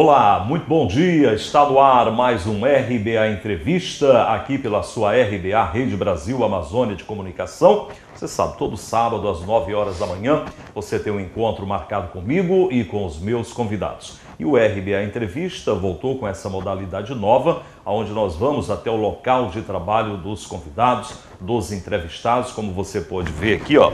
Olá, muito bom dia. Está no ar mais um RBA Entrevista, aqui pela sua RBA Rede Brasil Amazônia de Comunicação. Você sabe, todo sábado às 9 horas da manhã você tem um encontro marcado comigo e com os meus convidados. E o RBA Entrevista voltou com essa modalidade nova, onde nós vamos até o local de trabalho dos convidados, dos entrevistados, como você pode ver aqui, ó.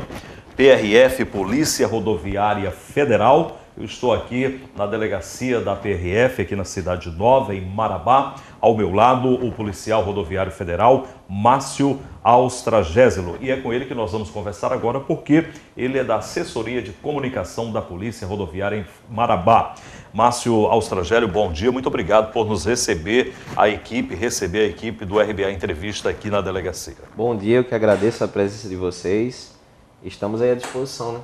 PRF Polícia Rodoviária Federal eu estou aqui na delegacia da PRF, aqui na Cidade Nova, em Marabá. Ao meu lado, o policial rodoviário federal Márcio Austragésilo. E é com ele que nós vamos conversar agora, porque ele é da assessoria de comunicação da Polícia Rodoviária em Marabá. Márcio Austragélio, bom dia, muito obrigado por nos receber a equipe, receber a equipe do RBA Entrevista aqui na delegacia. Bom dia, eu que agradeço a presença de vocês. Estamos aí à disposição, né?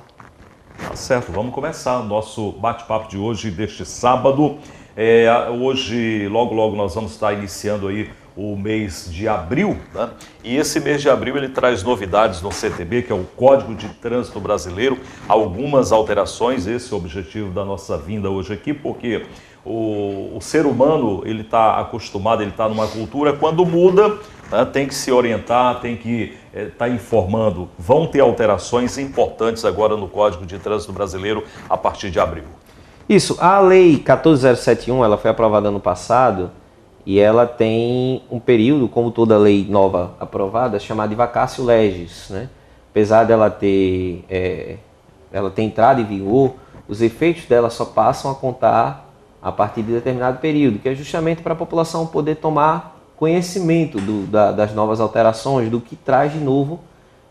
Tá certo, vamos começar o nosso bate-papo de hoje, deste sábado. É, hoje, logo, logo, nós vamos estar iniciando aí o mês de abril, né? e esse mês de abril ele traz novidades no CTB, que é o Código de Trânsito Brasileiro, algumas alterações, esse é o objetivo da nossa vinda hoje aqui, porque o, o ser humano ele está acostumado, ele está numa cultura, quando muda, né? tem que se orientar, tem que está é, informando, vão ter alterações importantes agora no Código de Trânsito Brasileiro a partir de abril. Isso, a lei 14071, ela foi aprovada ano passado e ela tem um período, como toda lei nova aprovada, chamado de vacácio legis, né? Apesar dela ter, é, ela ter entrado em vigor, os efeitos dela só passam a contar a partir de determinado período, que é justamente para a população poder tomar conhecimento do, da, das novas alterações, do que traz de novo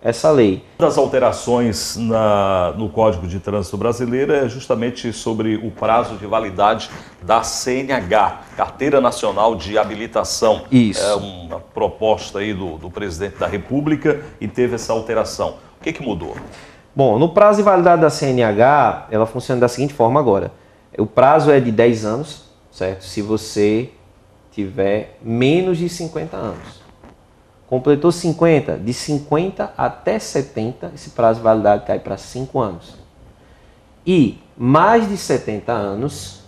essa lei. Uma das alterações na, no Código de Trânsito Brasileiro é justamente sobre o prazo de validade da CNH, Carteira Nacional de Habilitação. Isso. É uma proposta aí do, do presidente da República e teve essa alteração. O que, que mudou? Bom, no prazo de validade da CNH, ela funciona da seguinte forma agora. O prazo é de 10 anos, certo? Se você tiver menos de 50 anos. Completou 50, de 50 até 70, esse prazo de validade cai para 5 anos. E mais de 70 anos,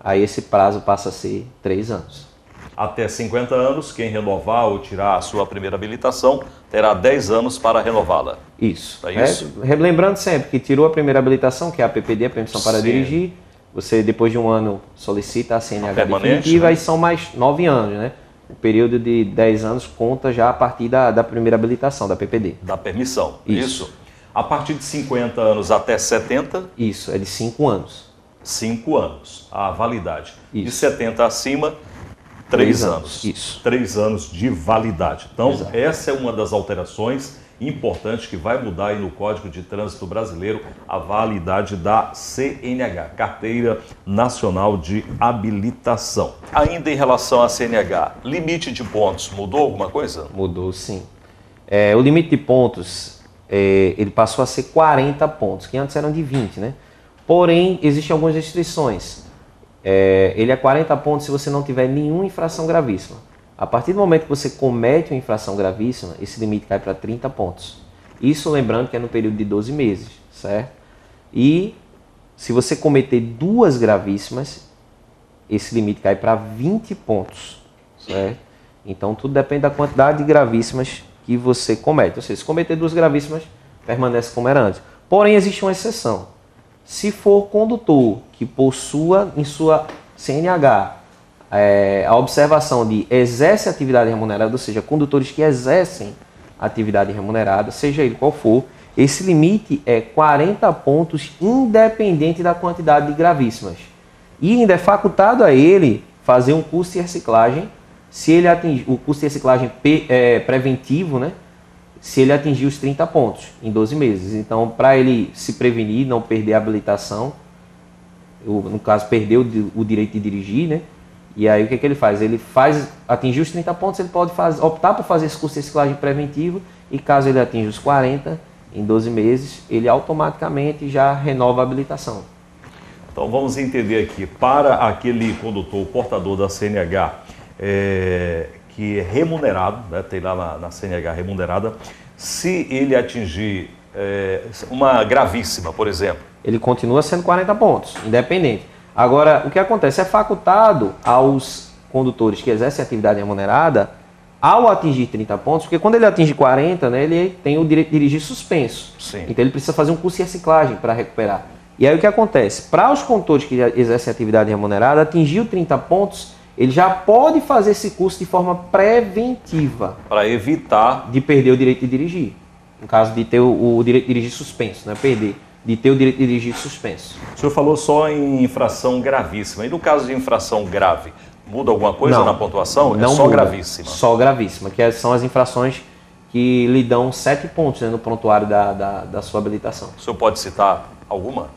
aí esse prazo passa a ser 3 anos. Até 50 anos, quem renovar ou tirar a sua primeira habilitação terá 10 anos para renová-la. Isso. É isso? É, lembrando sempre que tirou a primeira habilitação, que é a PPD, a permissão para Sim. dirigir, você, depois de um ano, solicita a CNH a definitiva né? e são mais nove anos, né? O período de dez anos conta já a partir da, da primeira habilitação, da PPD. Da permissão, é isso. isso. A partir de 50 anos até 70? Isso, é de cinco anos. Cinco anos, a validade. Isso. De 70 acima, três anos. anos. Isso. Três anos de validade. Então, Exato. essa é uma das alterações importante que vai mudar aí no Código de Trânsito Brasileiro a validade da CNH, Carteira Nacional de Habilitação. Ainda em relação à CNH, limite de pontos mudou alguma coisa? Mudou, sim. É, o limite de pontos é, ele passou a ser 40 pontos, que antes eram de 20, né? Porém, existem algumas restrições. É, ele é 40 pontos se você não tiver nenhuma infração gravíssima. A partir do momento que você comete uma infração gravíssima, esse limite cai para 30 pontos. Isso lembrando que é no período de 12 meses, certo? E se você cometer duas gravíssimas, esse limite cai para 20 pontos, certo? Então tudo depende da quantidade de gravíssimas que você comete. Ou seja, se cometer duas gravíssimas, permanece como era antes. Porém, existe uma exceção. Se for condutor que possua em sua CNH é, a observação de exerce atividade remunerada, ou seja, condutores que exercem atividade remunerada, seja ele qual for, esse limite é 40 pontos, independente da quantidade de gravíssimas. E ainda é facultado a ele fazer um curso de reciclagem, se ele atingir o curso de reciclagem é, preventivo, né? Se ele atingir os 30 pontos em 12 meses. Então, para ele se prevenir, não perder a habilitação, no caso, perder o, o direito de dirigir, né? E aí o que, é que ele faz? Ele faz, atingir os 30 pontos, ele pode faz, optar por fazer esse curso de reciclagem preventivo e caso ele atinja os 40, em 12 meses, ele automaticamente já renova a habilitação. Então vamos entender aqui, para aquele condutor, portador da CNH, é, que é remunerado, né, tem lá na, na CNH remunerada, se ele atingir é, uma gravíssima, por exemplo. Ele continua sendo 40 pontos, independente. Agora, o que acontece? É facultado aos condutores que exercem atividade remunerada, ao atingir 30 pontos, porque quando ele atinge 40, né, ele tem o direito de dirigir suspenso. Sim. Então ele precisa fazer um curso de reciclagem para recuperar. E aí o que acontece? Para os condutores que exercem atividade remunerada, atingiu 30 pontos, ele já pode fazer esse curso de forma preventiva. Para evitar. De perder o direito de dirigir. No caso de ter o, o direito de dirigir suspenso, né? Perder de ter o direito de dirigir suspenso. O senhor falou só em infração gravíssima. E no caso de infração grave, muda alguma coisa não, na pontuação? É não é só muda, gravíssima. Só gravíssima, que é- são as infrações que lhe dão sete pontos né, no prontuário da, da, da sua habilitação. O senhor pode citar alguma?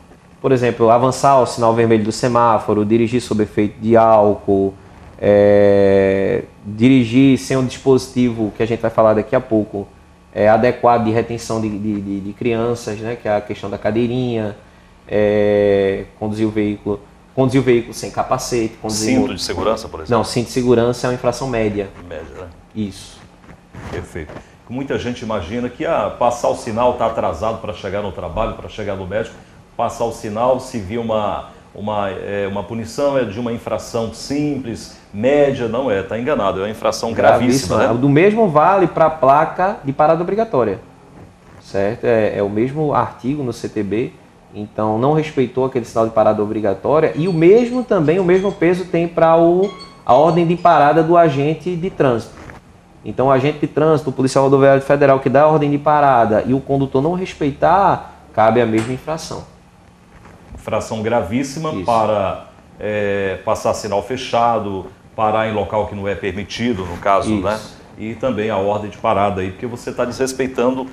Por exemplo, avançar ao sinal vermelho do semáforo, dirigir sob efeito de álcool, é, dirigir sem um dispositivo que a gente vai falar daqui a pouco, é, adequado de retenção de, de, de, crianças, né, que é a questão da cadeirinha, é, conduzir o veículo conduzir o veículo sem capacete. Conduzir cinto o... de segurança, por exemplo? Não, cinto de segurança é uma infração média. Média, né? Isso. Perfeito. Muita gente imagina que ah, passar o sinal está atrasado para chegar no trabalho, para chegar no médico. Passar o sinal, se vir uma, uma, é, uma punição, é de uma infração simples, média, não é, está enganado, é uma infração é gravíssima. gravíssima né? né? Do mesmo vale para a placa de parada obrigatória, certo? É, é, o mesmo artigo no CTB, então não respeitou aquele sinal de parada obrigatória e o mesmo também, o mesmo peso tem para a ordem de parada do agente de trânsito. Então, o agente de trânsito, o policial rodoviário federal que dá a ordem de parada e o condutor não respeitar, cabe a mesma infração. Infração gravíssima Isso. para é, passar sinal fechado, parar em local que não é permitido, no caso, né? Isso. né? E também a ordem de parada aí, porque você está desrespeitando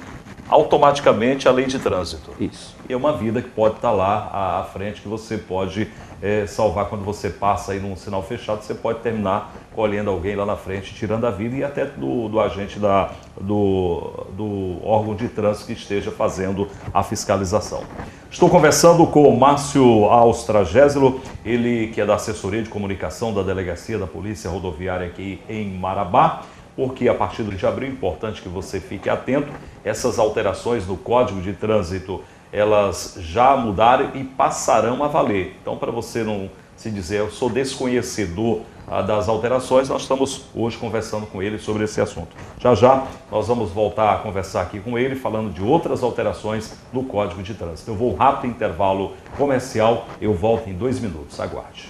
automaticamente a lei de trânsito. Isso. E é uma vida que pode estar tá lá à frente, que você pode é, salvar quando você passa aí num sinal fechado, você pode terminar colhendo alguém lá na frente, tirando a vida e até do, do agente da, do, do órgão de trânsito que esteja fazendo a fiscalização. Estou conversando com o Márcio Austragésilo, ele que é da assessoria de comunicação da Delegacia da Polícia Rodoviária aqui em Marabá, porque a partir de abril é importante que você fique atento, essas alterações no Código de Trânsito, elas já mudaram e passarão a valer. Então, para você não se dizer, eu sou desconhecedor das alterações, nós estamos hoje conversando com ele sobre esse assunto. Já já nós vamos voltar a conversar aqui com ele, falando de outras alterações no Código de Trânsito. Eu vou um rápido intervalo comercial, eu volto em dois minutos. Aguarde.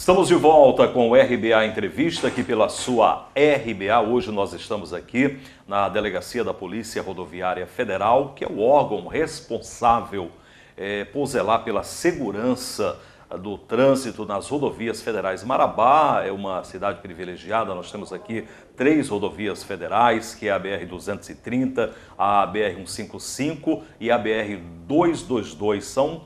Estamos de volta com o RBA Entrevista, aqui pela sua RBA. Hoje nós estamos aqui na Delegacia da Polícia Rodoviária Federal, que é o órgão responsável é, por zelar pela segurança do trânsito nas rodovias federais. Marabá é uma cidade privilegiada, nós temos aqui três rodovias federais, que é a BR-230, a BR-155 e a BR-222. São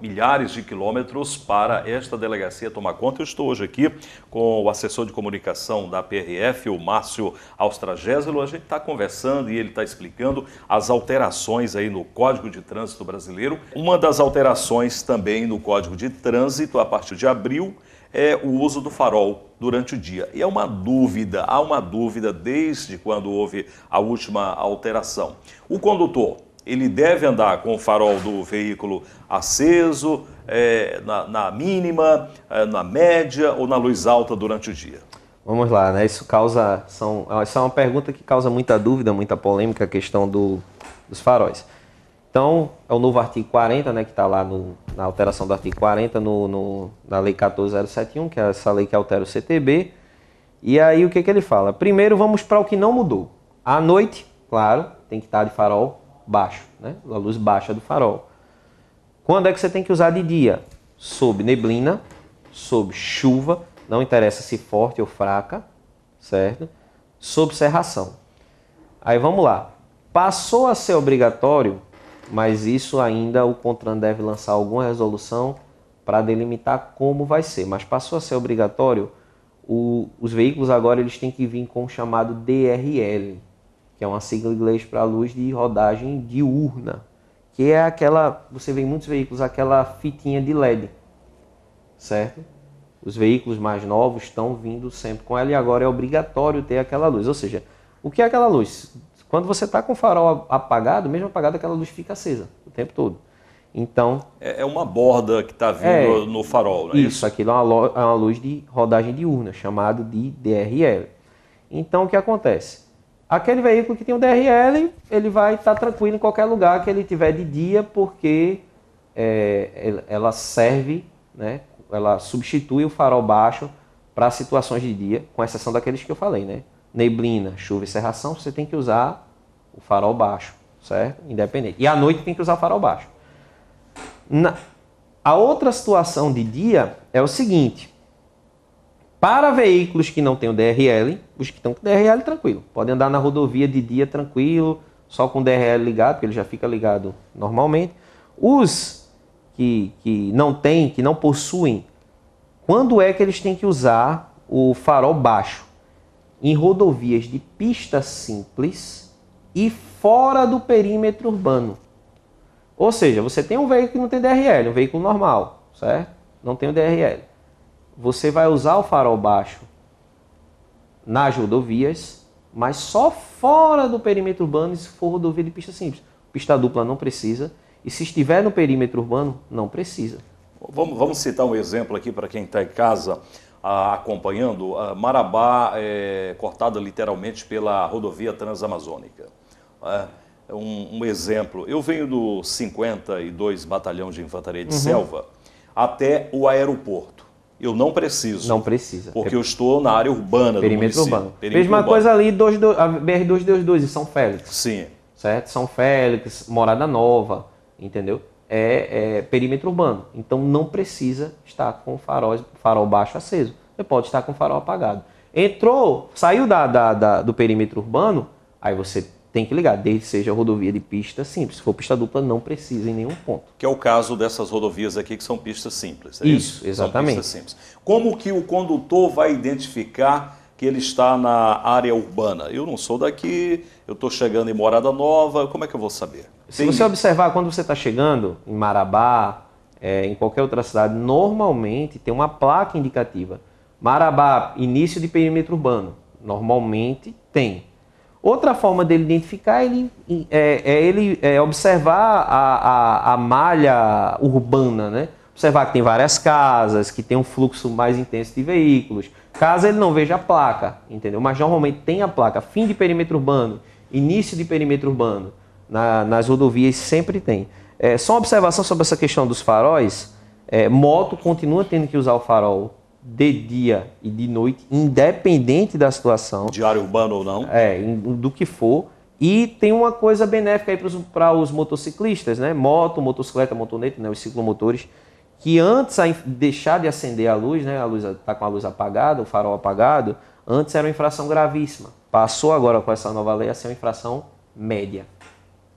milhares de quilômetros para esta delegacia tomar conta. Eu estou hoje aqui com o assessor de comunicação da PRF, o Márcio Austragésilo. A gente está conversando e ele está explicando as alterações aí no Código de Trânsito Brasileiro. Uma das alterações também no Código de Trânsito, a partir de abril, é o uso do farol durante o dia. E é uma dúvida, há uma dúvida desde quando houve a última alteração. O condutor ele deve andar com o farol do veículo aceso, é, na, na, mínima, é, na média ou na luz alta durante o dia? Vamos lá, né? Isso causa. São, essa é uma pergunta que causa muita dúvida, muita polêmica, a questão do, dos faróis. Então, é o novo artigo 40, né, que está lá no, na alteração do artigo 40, no, no, na Lei 14071, que é essa lei que altera o CTB. E aí, o que, que ele fala? Primeiro, vamos para o que não mudou. À noite, claro, tem que estar de farol, baixo, né? a luz baixa do farol. Quando é que você tem que usar de dia? Sob neblina, sob chuva, não interessa se forte ou fraca, certo? Sob serração. Aí vamos lá. Passou a ser obrigatório, mas isso ainda o CONTRAN deve lançar alguma resolução para delimitar como vai ser. Mas passou a ser obrigatório, o, os veículos agora eles têm que vir com o chamado DRL, que é uma sigla em inglês para luz de rodagem diurna, que é aquela, você vê em muitos veículos aquela fitinha de LED, certo? Os veículos mais novos estão vindo sempre com ela e agora é obrigatório ter aquela luz. Ou seja, o que é aquela luz? Quando você está com o farol apagado, mesmo apagado, aquela luz fica acesa o tempo todo. Então. É, é uma borda que está vindo é, no farol, não é isso? Isso, aquilo é uma, é luz de rodagem diurna, chamado de DRL. Então, o que acontece? Aquele veículo que tem o DRL, ele vai estar tá tranquilo em qualquer lugar que ele tiver de dia, porque é, ela serve, né, ela substitui o farol baixo para situações de dia, com exceção daqueles que eu falei, né? Neblina, chuva e serração, você tem que usar o farol baixo, certo? Independente. E à noite tem que usar o farol baixo. Na... A outra situação de dia é o seguinte: para veículos que não têm o DRL, os que estão com DRL, tranquilo. Podem andar na rodovia de dia tranquilo, só com o DRL ligado, porque ele já fica ligado normalmente. Os que, que não têm, que não possuem, quando é que eles têm que usar o farol baixo? Em rodovias de pista simples e fora do perímetro urbano. Ou seja, você tem um veículo que não tem DRL, um veículo normal, certo? Não tem o DRL você vai usar o farol baixo nas rodovias, mas só fora do perímetro urbano se for rodovia de pista simples. Pista dupla não precisa, e se estiver no perímetro urbano, não precisa. Vamos, vamos citar um exemplo aqui para quem está em casa ah, acompanhando. Ah, Marabá é cortada literalmente pela rodovia transamazônica. É, um, um, exemplo. Eu venho do 52 Batalhão de Infantaria de uhum. Selva até o aeroporto eu não preciso. Não precisa. Porque é eu estou na área urbana Perímetro do município. Urbano. Perímetro Mesma urbano. coisa ali, dois, dois, a BR-222 em São Félix. Sim. Certo? São Félix, Morada Nova, entendeu? É, é, perímetro urbano. Então não precisa estar com o farol, farol baixo aceso. Você pode estar com o farol apagado. Entrou, saiu da, da, da do perímetro urbano, aí você tem que ligar, desde que seja rodovia de pista simples. Se for pista dupla, não precisa em nenhum ponto. Que é o caso dessas rodovias aqui que são pistas simples. É isso, isso, exatamente. simples. Como que o condutor vai identificar que ele está na área urbana? Eu não sou daqui, eu estou chegando em Morada Nova, como é que eu vou saber? Se tem... você observar, quando você está chegando em Marabá, é, em qualquer outra cidade, normalmente tem uma placa indicativa. Marabá, início de perímetro urbano. Normalmente tem. Outra forma dele identificar é ele, é, é ele é observar a, a, a, malha urbana, né? Observar que tem várias casas, que tem um fluxo mais intenso de veículos. Caso ele não veja a placa, entendeu? Mas normalmente tem a placa. Fim de perímetro urbano, início de perímetro urbano. Na, nas rodovias sempre tem. É, só uma observação sobre essa questão dos faróis. É, moto continua tendo que usar o farol de dia e de noite, independente da situação. Diário urbano ou não. É, do que for. E tem uma coisa benéfica aí para os motociclistas, né? Moto, motocicleta, motoneta, né? Os ciclomotores, que antes de deixar de acender a luz, né? A luz está com a luz apagada, o farol apagado, antes era uma infração gravíssima. Passou agora com essa nova lei a ser uma infração média.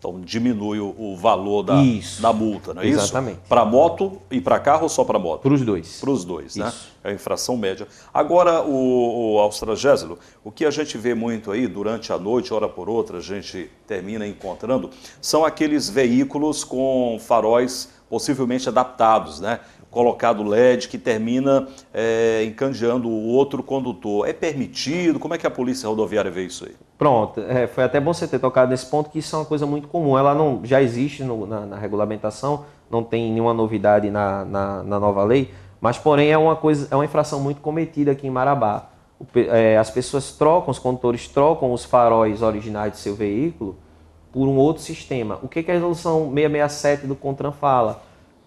Então diminui o valor da, isso. da multa, não é Exatamente. isso? Para moto e para carro ou só para moto? Para os dois. Para os dois, né? isso. né? É a infração média. Agora, o, o austragésilo, o que a gente vê muito aí durante a noite, hora por outra, a gente termina encontrando, são aqueles veículos com faróis possivelmente adaptados, né? colocado LED que termina é, encandeando o outro condutor. É permitido? Como é que a polícia rodoviária vê isso aí? Pronto, é, foi até bom você ter tocado nesse ponto, que isso é uma coisa muito comum. Ela não já existe no, na, na, regulamentação, não tem nenhuma novidade na, na, na, nova lei, mas porém é uma coisa, é uma infração muito cometida aqui em Marabá. O, é, as pessoas trocam, os condutores trocam os faróis originais de seu veículo por um outro sistema. O que, que é a resolução 667 do CONTRAN fala?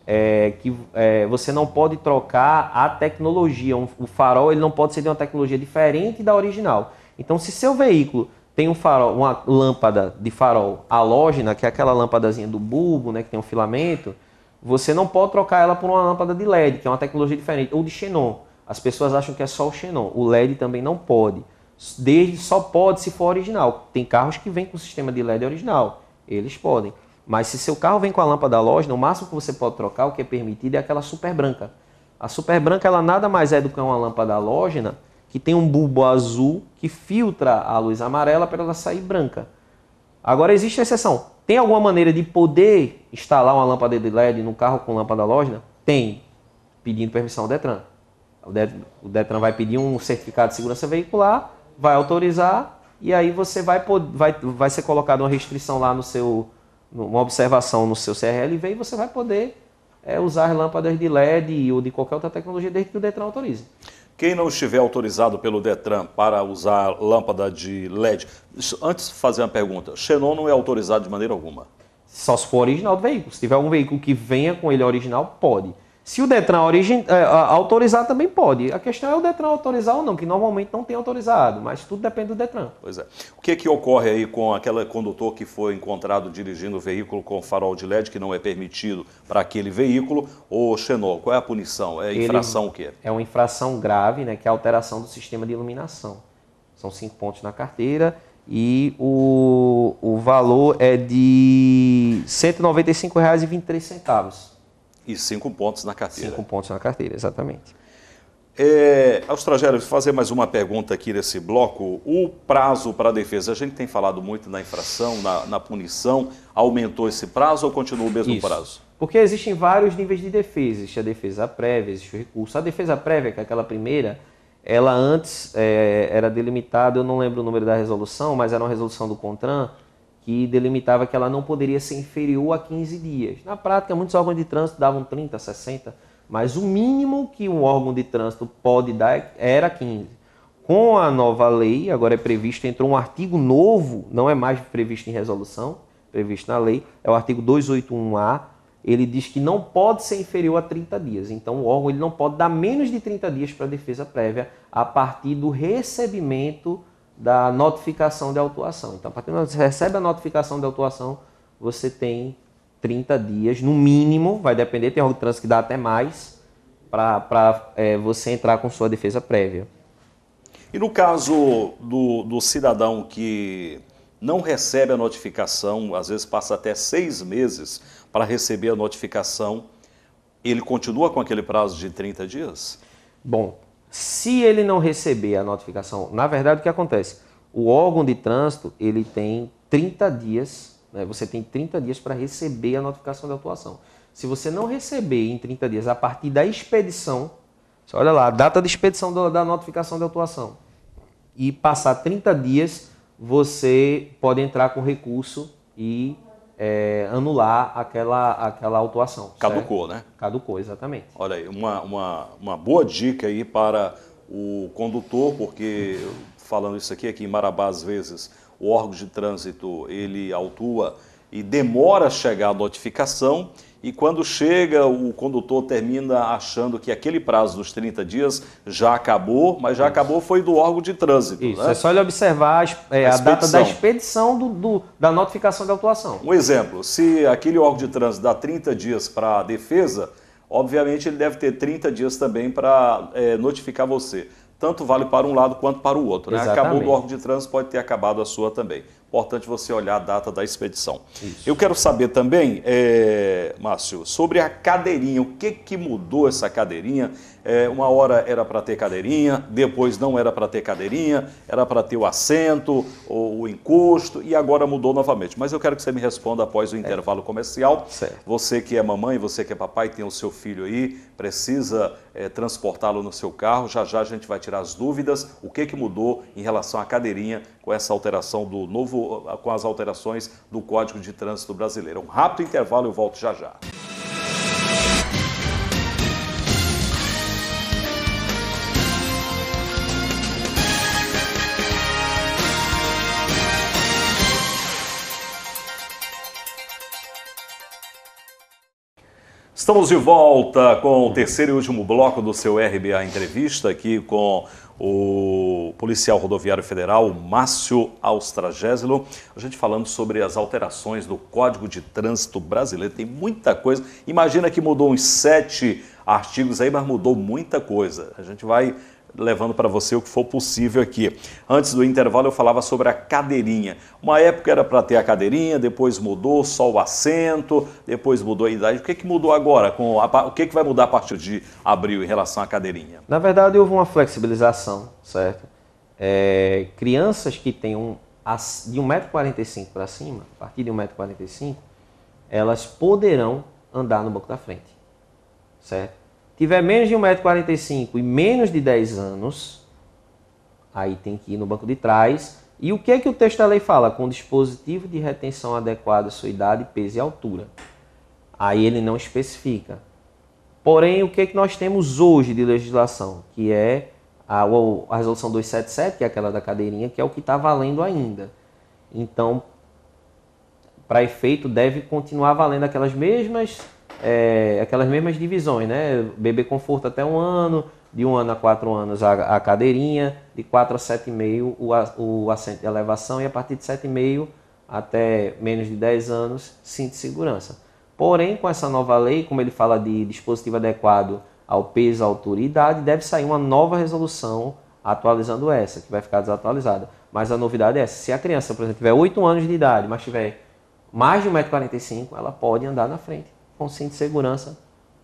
é, que é, você não pode trocar a tecnologia. Um, o farol ele não pode ser de uma tecnologia diferente da original. Então, se seu veículo tem um farol, uma lâmpada de farol halógena, que é aquela lâmpadazinha do bulbo, né, que tem um filamento, você não pode trocar ela por uma lâmpada de LED, que é uma tecnologia diferente, ou de xenon. As pessoas acham que é só o xenon. O LED também não pode. Desde só pode se for original. Tem carros que vêm com o sistema de LED original. Eles podem. Mas se seu carro vem com a lâmpada halógena, no máximo que você pode trocar, o que é permitido é aquela super branca. A super branca ela nada mais é do que uma lâmpada halógena que tem um bulbo azul que filtra a luz amarela para ela sair branca. Agora existe exceção. Tem alguma maneira de poder instalar uma lâmpada de LED no carro com lâmpada halógena? Tem, pedindo permissão ao Detran. O Detran vai pedir um certificado de segurança veicular, vai autorizar e aí você vai vai vai ser colocado uma restrição lá no seu uma observação no seu CRLV e você vai poder é, usar lâmpadas de LED ou de qualquer outra tecnologia desde que o Detran autorize. Quem não estiver autorizado pelo Detran para usar lâmpada de LED, antes de fazer uma pergunta, xenon não é autorizado de maneira alguma? Só se for original do veículo. Se tiver algum veículo que venha com ele original, pode. Se o Detran é, autorizar, também pode. A questão é o Detran autorizar ou não, que normalmente não tem autorizado, mas tudo depende do Detran. Pois é. O que, é que ocorre aí com aquele condutor que foi encontrado dirigindo o veículo com farol de LED que não é permitido para aquele veículo? ou Xenol, qual é a punição? É infração Ele... o quê? É uma infração grave, né, que é a alteração do sistema de iluminação. São cinco pontos na carteira e o, o valor é de R$ 195,23. E cinco pontos na carteira. Cinco pontos na carteira, exatamente. É, Austrogério, fazer mais uma pergunta aqui nesse bloco. O prazo para a defesa, a gente tem falado muito na infração, na, na punição, aumentou esse prazo ou continua o mesmo Isso. prazo? Porque existem vários níveis de defesa. Existe a defesa prévia, existe o recurso. A defesa prévia, que é aquela primeira, ela antes é, era delimitada, eu não lembro o número da resolução, mas era uma resolução do CONTRAN, que delimitava que ela não poderia ser inferior a 15 dias. Na prática, muitos órgãos de trânsito davam 30, 60, mas o mínimo que um órgão de trânsito pode dar era 15. Com a nova lei, agora é previsto, entrou um artigo novo, não é mais previsto em resolução, previsto na lei, é o artigo 281A, ele diz que não pode ser inferior a 30 dias. Então, o órgão ele não pode dar menos de 30 dias para defesa prévia a partir do recebimento da notificação de autuação. Então, a partir do momento que você recebe a notificação de autuação, você tem 30 dias, no mínimo, vai depender, tem algum trânsito que dá até mais, para é, você entrar com sua defesa prévia. E no caso do, do cidadão que não recebe a notificação, às vezes passa até seis meses para receber a notificação, ele continua com aquele prazo de 30 dias? Bom, se ele não receber a notificação, na verdade o que acontece? O órgão de trânsito, ele tem 30 dias, né? você tem 30 dias para receber a notificação de atuação. Se você não receber em 30 dias a partir da expedição, você olha lá, a data de expedição da notificação de atuação, e passar 30 dias, você pode entrar com recurso e é, anular aquela, aquela autuação. Caducou, certo? né? Caducou, exatamente. Olha aí, uma, uma, uma boa dica aí para o condutor, porque falando isso aqui, aqui em Marabá, às vezes, o órgão de trânsito, ele autua e demora a chegar a notificação e quando chega, o condutor termina achando que aquele prazo dos 30 dias já acabou, mas já Isso. acabou foi do órgão de trânsito. Isso, né? é só ele observar a, é, a, a data da expedição do, do, da notificação de autuação. Um exemplo, se aquele órgão de trânsito dá 30 dias para a defesa, obviamente ele deve ter 30 dias também para é, notificar você tanto vale para um lado quanto para o outro. Né? Acabou o órgão de trânsito, pode ter acabado a sua também. Importante você olhar a data da expedição. Isso. Eu quero saber também, é, Márcio, sobre a cadeirinha. O que, que mudou essa cadeirinha? É, uma hora era para ter cadeirinha, depois não era para ter cadeirinha, era para ter o assento, o, o, encosto, e agora mudou novamente. Mas eu quero que você me responda após o é. intervalo é. comercial. Certo. Você que é mamãe, você que é papai, tem o seu filho aí, precisa é, transportá-lo no seu carro. Já já a gente vai tirar as dúvidas, o que, que mudou em relação à cadeirinha com essa alteração do novo, com as alterações do Código de Trânsito Brasileiro. Um rápido intervalo, eu volto já já. Estamos de volta com o terceiro e último bloco do seu RBA Entrevista, aqui com o policial rodoviário federal Márcio Austragésilo, a gente falando sobre as alterações do Código de Trânsito Brasileiro. Tem muita coisa. Imagina que mudou uns sete artigos aí, mas mudou muita coisa. A gente vai levando para você o que for possível aqui. Antes do intervalo eu falava sobre a cadeirinha. Uma época era para ter a cadeirinha, depois mudou só o assento, depois mudou a idade. O que, que mudou agora? Com a, o que, que vai mudar a partir de abril em relação à cadeirinha? Na verdade houve uma flexibilização, certo? É, crianças que têm um, de 1,45m para cima, a partir de 1,45m, elas poderão andar no banco da frente, certo? tiver menos de 1,45m e menos de 10 anos, aí tem que ir no banco de trás. E o que é que o texto da lei fala? Com dispositivo de retenção adequado à sua idade, peso e altura. Aí ele não especifica. Porém, o que é que nós temos hoje de legislação? Que é a, a resolução 277, que é aquela da cadeirinha, que é o que está valendo ainda. Então, para efeito, deve continuar valendo aquelas mesmas é, aquelas mesmas divisões, né? Bebê conforto até um ano, de um ano a quatro anos a, a cadeirinha, de quatro a sete e meio o assento de elevação e a partir de sete e meio até menos de dez anos, cinto de segurança. Porém, com essa nova lei, como ele fala de dispositivo adequado ao peso, altura e idade, deve sair uma nova resolução atualizando essa, que vai ficar desatualizada. Mas a novidade é essa. Se a criança, por exemplo, tiver 8 anos de idade, mas tiver mais de 1,45m, ela pode andar na frente com cinto de segurança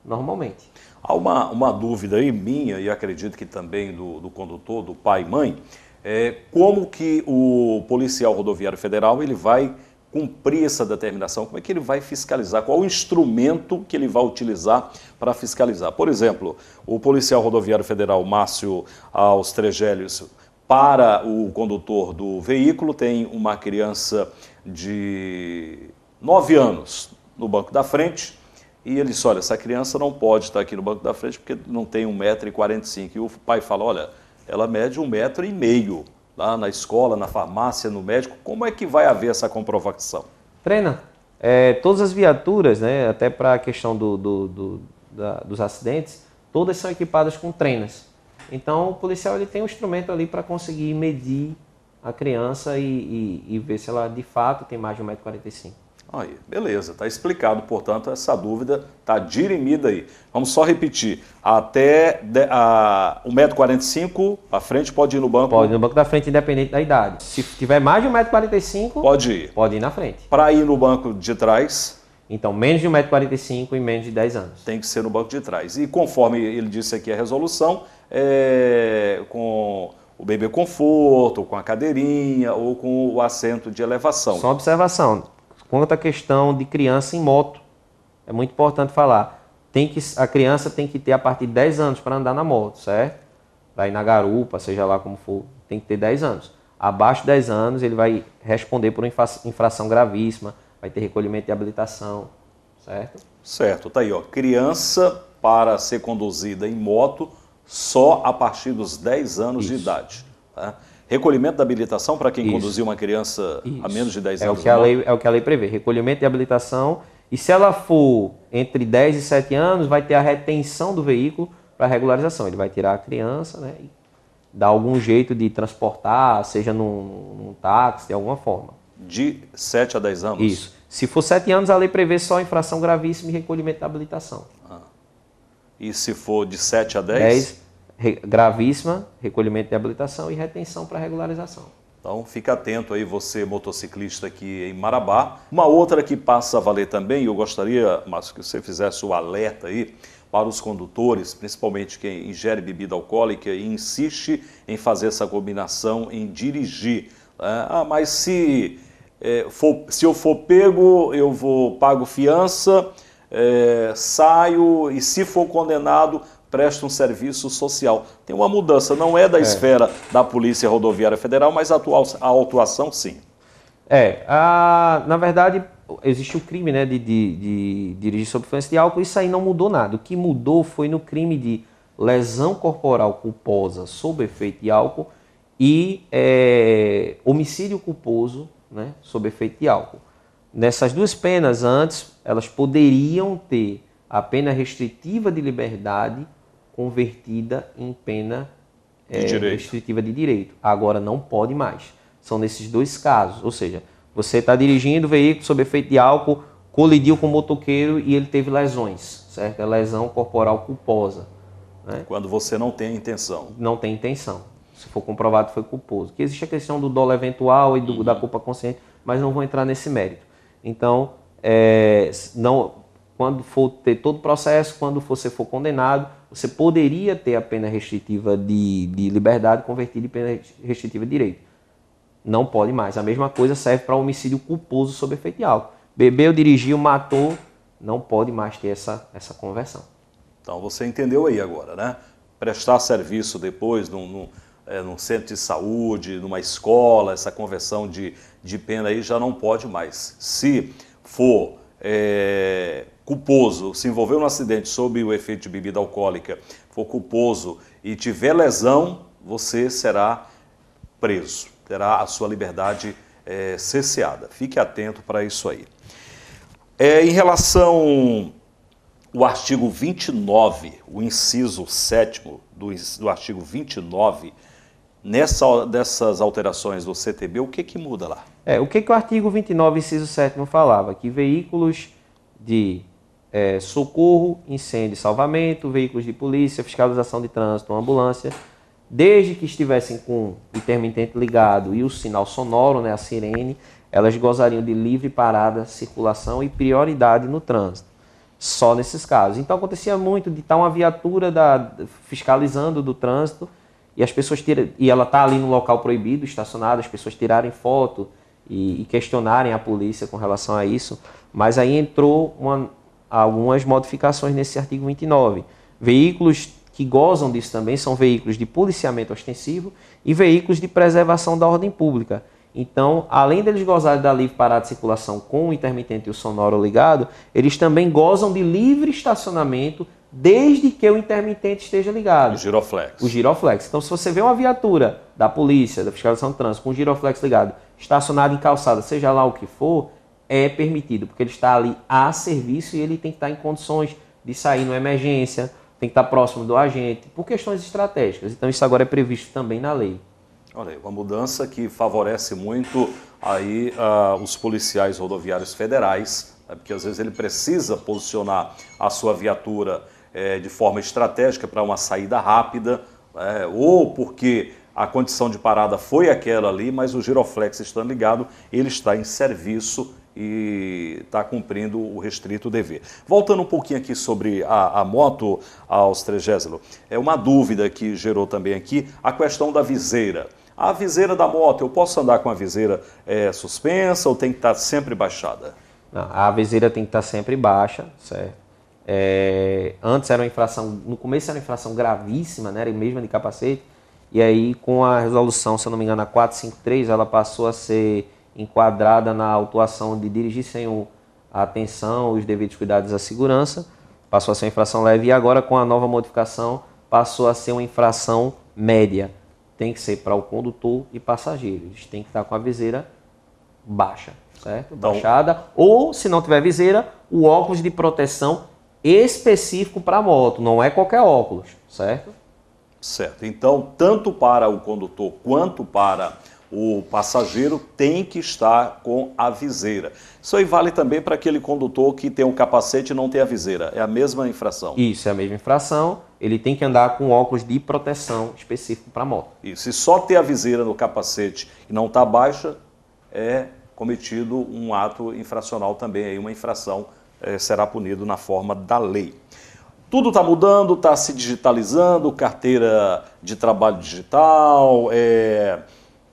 normalmente. Há uma, uma dúvida aí minha, e acredito que também do, do condutor, do pai e mãe, é como que o policial rodoviário federal ele vai cumprir essa determinação? Como é que ele vai fiscalizar? Qual o instrumento que ele vai utilizar para fiscalizar? Por exemplo, o policial rodoviário federal Márcio Tregélios para o condutor do veículo, tem uma criança de 9 anos no banco da frente, e ele disse, olha, essa criança não pode estar aqui no banco da frente porque não tem 1,45m. E o pai fala, olha, ela mede 1,5m lá na escola, na farmácia, no médico. Como é que vai haver essa comprovação? Treina. É, todas as viaturas, né, até para a questão do, do, do, da, dos acidentes, todas são equipadas com treinas. Então o policial ele tem um instrumento ali para conseguir medir a criança e, e, e, ver se ela de fato tem mais de 1,45m. Aí, beleza, está explicado, portanto, essa dúvida está dirimida aí. Vamos só repetir, até de, a, 1,45m para frente pode ir no banco? Pode ir no banco da frente, independente da idade. Se tiver mais de 1,45m, pode ir. Pode ir na frente. Para ir no banco de trás? Então, menos de 1,45m e menos de 10 anos. Tem que ser no banco de trás. E conforme ele disse aqui a resolução, é, com o bebê conforto, com a cadeirinha ou com o assento de elevação. Só observação, Quanto à questão de criança em moto, é muito importante falar. Tem que, a criança tem que ter a partir de 10 anos para andar na moto, certo? Vai na garupa, seja lá como for, tem que ter 10 anos. Abaixo de 10 anos, ele vai responder por infração gravíssima, vai ter recolhimento de habilitação, certo? Certo, tá aí, ó. Criança para ser conduzida em moto só a partir dos 10 anos Isso. de idade. Tá? Recolhimento da habilitação para quem Isso. conduzir uma criança Isso. a menos de 10 é anos. O que a né? lei, é o que a lei prevê. Recolhimento de habilitação. E se ela for entre 10 e 7 anos, vai ter a retenção do veículo para regularização. Ele vai tirar a criança né, e dar algum jeito de transportar, seja num, num táxi, de alguma forma. De 7 a 10 anos? Isso. Se for 7 anos, a lei prevê só infração gravíssima e recolhimento da habilitação. Ah. E se for de 7 a 10? 10 gravíssima, recolhimento de habilitação e retenção para regularização. Então fica atento aí você motociclista aqui em Marabá. Uma outra que passa a valer também, eu gostaria, Márcio, que você fizesse o alerta aí para os condutores, principalmente quem ingere bebida alcoólica e insiste em fazer essa combinação em dirigir. Né? Ah, mas se, é, for, se eu for pego, eu vou pago fiança, é, saio e se for condenado, presta um serviço social. Tem uma mudança, não é da é. esfera da Polícia Rodoviária Federal, mas a, atual, a atuação sim. É, a, na verdade, existe o crime né, de, de, de dirigir sob influência de álcool, isso aí não mudou nada. O que mudou foi no crime de lesão corporal culposa sob efeito de álcool e é, homicídio culposo né, sob efeito de álcool. Nessas duas penas, antes, elas poderiam ter a pena restritiva de liberdade convertida em pena é, de eh, restritiva de direito. Agora não pode mais. São nesses dois casos. Ou seja, você está dirigindo o veículo sob efeito de álcool, colidiu com o motoqueiro e ele teve lesões, certo? É lesão corporal culposa. Né? Quando você não tem intenção. Não tem intenção. Se for comprovado, foi culposo. Que existe a questão do dolo eventual e do, uhum. da culpa consciente, mas não vou entrar nesse mérito. Então, é, não, quando for ter todo o processo, quando você for condenado, você poderia ter a pena restritiva de, de liberdade convertida em pena restritiva de direito. Não pode mais. A mesma coisa serve para homicídio culposo sob efeito de álcool. Bebeu, dirigiu, matou, não pode mais ter essa, essa conversão. Então você entendeu aí agora, né? Prestar serviço depois num, num, é, num centro de saúde, numa escola, essa conversão de, de pena aí já não pode mais. Se for é culposo, se envolveu no acidente sob o efeito de bebida alcoólica, for culposo e tiver lesão, você será preso, terá a sua liberdade é, eh, cesseada. Fique atento para isso aí. É, em relação o artigo 29, o inciso 7 do, do artigo 29, nessa, dessas alterações do CTB, o que, que muda lá? É, o que, que o artigo 29, inciso 7 falava? Que veículos de é, socorro, incêndio e salvamento, veículos de polícia, fiscalização de trânsito, ambulância, desde que estivessem com o intermitente ligado e o sinal sonoro, né, a sirene, elas gozariam de livre parada, circulação e prioridade no trânsito. Só nesses casos. Então acontecia muito de estar tá uma viatura da, fiscalizando do trânsito e as pessoas tira, e ela tá ali no local proibido, estacionada, as pessoas tirarem foto e, e questionarem a polícia com relação a isso. Mas aí entrou uma, algumas modificações nesse artigo 29. Veículos que gozam disso também são veículos de policiamento ostensivo e veículos de preservação da ordem pública. Então, além deles gozarem da livre parada de circulação com o intermitente e o sonoro ligado, eles também gozam de livre estacionamento desde que o intermitente esteja ligado. O giroflex. O giroflex. Então, se você vê uma viatura da polícia, da fiscalização de trânsito, com o giroflex ligado, estacionada em calçada, seja lá o que for, é permitido, porque ele está ali a serviço e ele tem que estar em condições de sair numa emergência, tem que estar próximo do agente, por questões estratégicas. Então isso agora é previsto também na lei. Olha aí, uma mudança que favorece muito aí uh, os policiais rodoviários federais, né, porque às vezes ele precisa posicionar a sua viatura eh, de forma estratégica para uma saída rápida, né, ou porque a condição de parada foi aquela ali, mas o giroflex estando ligado, ele está em serviço e está cumprindo o restrito dever. Voltando um pouquinho aqui sobre a, a moto, Austregésilo, é uma dúvida que gerou também aqui a questão da viseira. A viseira da moto, eu posso andar com a viseira é, suspensa ou tem que estar tá sempre baixada? Não, a viseira tem que estar tá sempre baixa, certo? É, antes era uma infração, no começo era uma infração gravíssima, né? era mesmo de capacete, e aí com a resolução, se eu não me engano, a 453, ela passou a ser enquadrada na autuação de dirigir sem o, a atenção, os devidos cuidados à segurança, passou a ser uma infração leve e agora com a nova modificação passou a ser uma infração média. Tem que ser para o condutor e passageiro. Eles têm que estar com a viseira baixa, certo? Então, Baixada. Ou, se não tiver viseira, o óculos de proteção específico para moto, não é qualquer óculos, certo? Certo. Então, tanto para o condutor quanto para o passageiro tem que estar com a viseira. Isso aí vale também para aquele condutor que tem um capacete e não tem a viseira. É a mesma infração. Isso, é a mesma infração. Ele tem que andar com óculos de proteção específico para moto. Isso. E só ter a viseira no capacete e não estar tá baixa, é cometido um ato infracional também. Aí uma infração é, será punido na forma da lei. Tudo está mudando, está se digitalizando, carteira de trabalho digital, é,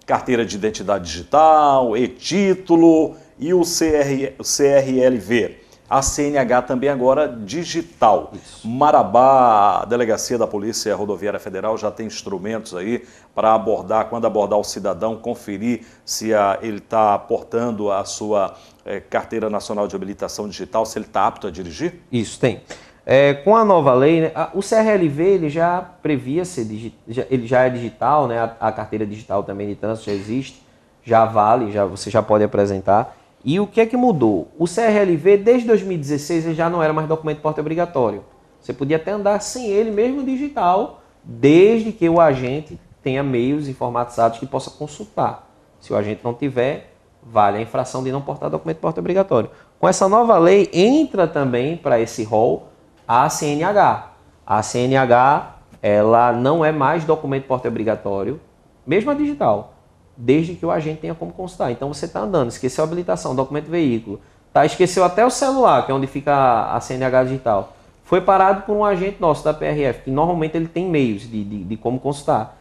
carteira de identidade digital, e-título e o, CR, o CRLV. A CNH também agora digital. Isso. Marabá, a delegacia da Polícia Rodoviária Federal já tem instrumentos aí para abordar, quando abordar o cidadão, conferir se a, ah, ele está portando a sua é, carteira nacional de habilitação digital, se ele está apto a dirigir? Isso, tem. É, com a nova lei, né, a, o CRLV ele já previa ser já, ele já é digital, né, a, a, carteira digital também de trânsito já existe, já vale, já você já pode apresentar. E o que é que mudou? O CRLV desde 2016 ele já não era mais documento de porte obrigatório. Você podia até andar sem ele mesmo digital, desde que o agente tenha meios informatizados que possa consultar. Se o agente não tiver, vale a infração de não portar documento de porte obrigatório. Com essa nova lei entra também para esse rol a CNH. A CNH ela não é mais documento porte obrigatório, mesmo a digital, desde que o agente tenha como constar. Então você está andando, esqueceu a habilitação, documento veículo, tá, esqueceu até o celular, que é onde fica a CNH digital. Foi parado por um agente nosso da PRF, que normalmente ele tem meios de, de, de como consultar.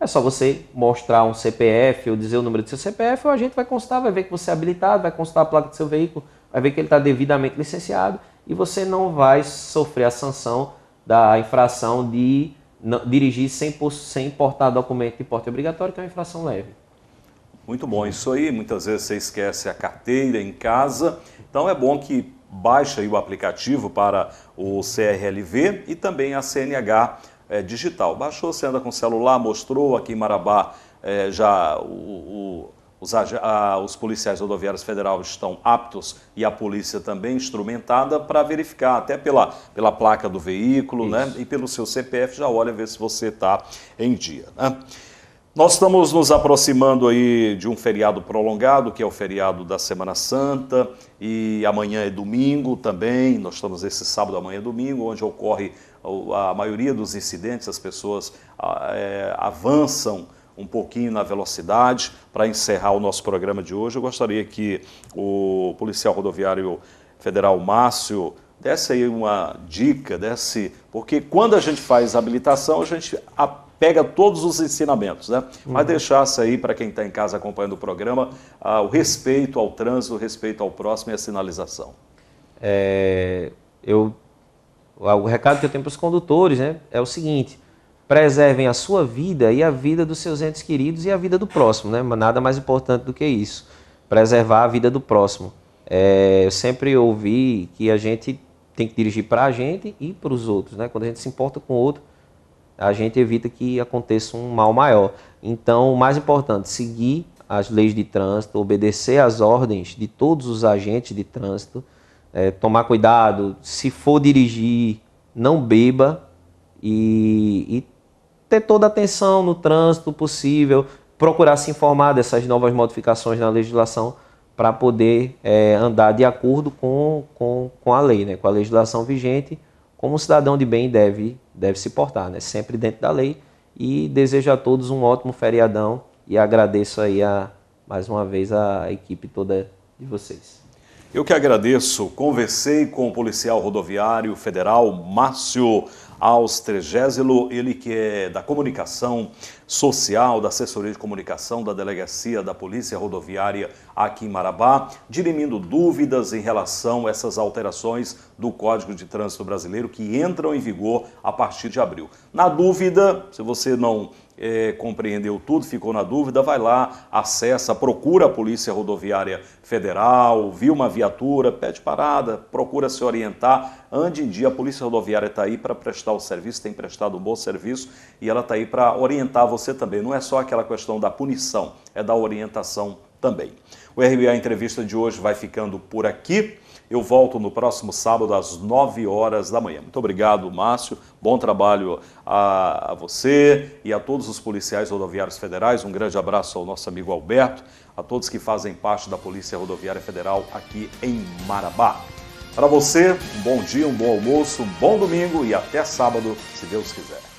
É só você mostrar um CPF ou dizer o número do seu CPF, o agente vai constar, vai ver que você é habilitado, vai constar a placa do seu veículo, vai ver que ele está devidamente licenciado e você não vai sofrer a sanção da infração de dirigir sem, sem portar documento de porte obrigatório, que é uma infração leve. Muito bom isso aí. Muitas vezes você esquece a carteira em casa. Então é bom que baixe o aplicativo para o CRLV e também a CNH é, digital. Baixou, você anda com o celular, mostrou aqui em Marabá é, já o, o os, a, os, policiais rodoviários federais estão aptos e a polícia também instrumentada para verificar, até pela, pela placa do veículo né, e pelo seu CPF, já olha ver se você está em dia. Né? Nós estamos nos aproximando aí de um feriado prolongado, que é o feriado da Semana Santa, e amanhã é domingo também, nós estamos esse sábado, amanhã é domingo, onde ocorre a maioria dos incidentes, as pessoas ah, é, avançam um pouquinho na velocidade. Para encerrar o nosso programa de hoje, eu gostaria que o policial rodoviário federal Márcio desse aí uma dica, desse, porque quando a gente faz habilitação, a gente pega todos os ensinamentos, né? Uhum. Mas deixasse aí para quem está em casa acompanhando o programa ah, o respeito ao trânsito, o respeito ao próximo e a sinalização. É, eu, o recado que eu tenho para os condutores né, é o seguinte: preservem a sua vida e a vida dos seus entes queridos e a vida do próximo, né? Nada mais importante do que isso, preservar a vida do próximo. É, eu sempre ouvi que a gente tem que dirigir para a gente e para os outros, né? Quando a gente se importa com o outro, a gente evita que aconteça um mal maior. Então, o mais importante, seguir as leis de trânsito, obedecer às ordens de todos os agentes de trânsito, é, tomar cuidado, se for dirigir, não beba e, e ter toda a atenção no trânsito possível, procurar se informar dessas novas modificações na legislação para poder é, andar de acordo com, com, com a lei, né, com a legislação vigente, como um cidadão de bem deve, deve se portar, né, sempre dentro da lei. E desejo a todos um ótimo feriadão e agradeço aí a, mais uma vez a equipe toda de vocês. Eu que agradeço. Conversei com o policial rodoviário federal Márcio Austregésilo, ele que é da comunicação social, da assessoria de comunicação da Delegacia da Polícia Rodoviária aqui em Marabá, dirimindo dúvidas em relação a essas alterações do Código de Trânsito Brasileiro que entram em vigor a partir de abril. Na dúvida, se você não é, compreendeu tudo, ficou na dúvida, vai lá, acessa, procura a Polícia Rodoviária Federal, viu uma viatura, pede parada, procura se orientar, ande em dia, a Polícia Rodoviária está aí para prestar o serviço, tem prestado um bom serviço e ela está aí para orientar você também. Não é só aquela questão da punição, é da orientação também. O RBA Entrevista de hoje vai ficando por aqui. Eu volto no próximo sábado às 9 horas da manhã. Muito obrigado, Márcio. Bom trabalho a, a, você e a todos os policiais rodoviários federais. Um grande abraço ao nosso amigo Alberto, a todos que fazem parte da Polícia Rodoviária Federal aqui em Marabá. Para você, um bom dia, um bom almoço, um bom domingo e até sábado, se Deus quiser.